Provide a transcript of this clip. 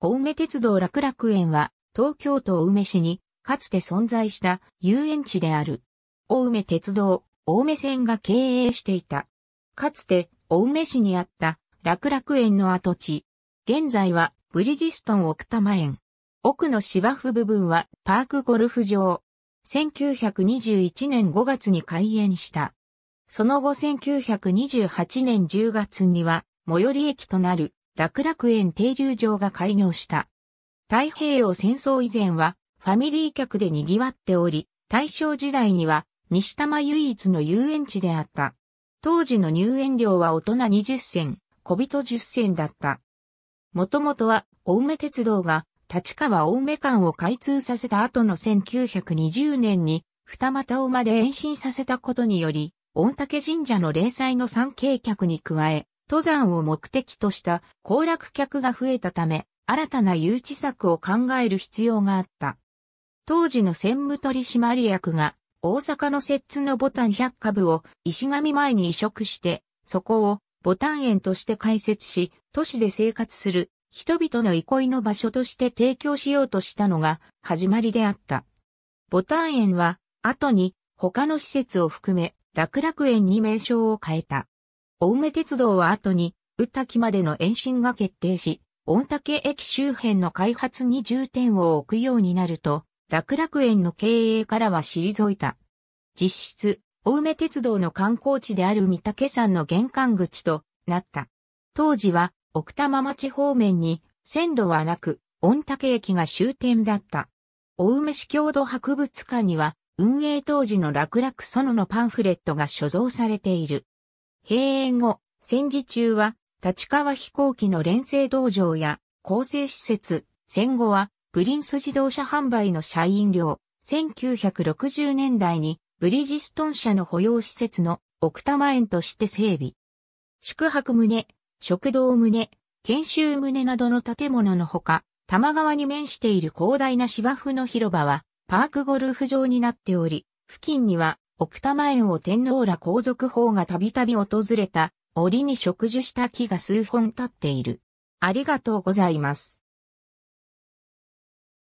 青梅鉄道楽楽園は、東京都青梅市に、かつて存在した遊園地である。青梅鉄道、青梅線が経営していた。かつて、青梅市にあった楽楽園の跡地。現在は、ブリヂストン奥多摩園。奥の芝生部分は、パークゴルフ場。1921年5月に開園した。その後1928年10月には、最寄り駅となる楽楽園停留場が開業した。太平洋戦争以前はファミリー客で賑わっており、大正時代には西多摩唯一の遊園地であった。当時の入園料は大人20銭、小人10銭だった。もともとは、青梅鉄道が、立川青梅間を開通させた後の1920年に、二股尾まで延伸させたことにより、御嶽神社の霊祭の参景客に加え、登山を目的とした行楽客が増えたため、新たな誘致策を考える必要があった。当時の専務取締役が、大阪の摂津のボタン100株を石神前に移植して、そこをボタン園として開設し、都市で生活する人々の憩いの場所として提供しようとしたのが始まりであった。ボタン園は後に他の施設を含め楽楽園に名称を変えた。青梅鉄道は後に、宇滝までの延伸が決定し、御嶽駅周辺の開発に重点を置くようになると、楽楽園の経営からは退いた。実質、青梅鉄道の観光地である御嶽山の玄関口となった。当時は、奥多摩町方面に線路はなく、御嶽駅が終点だった。青梅市郷土博物館には、運営当時の楽楽園のパンフレットが所蔵されている。閉園後、戦時中は、立川飛行機の連成道場や、構成施設、戦後は、プリンス自動車販売の社員寮、1960年代に、ブリジストン社の保養施設の奥多摩園として整備。宿泊棟、食堂棟、研修棟などの建物のほか、多摩川に面している広大な芝生の広場は、パークゴルフ場になっており、付近には奥多摩園を天皇ら皇族法がたびたび訪れた、折に植樹した木が数本立っている。ありがとうございます。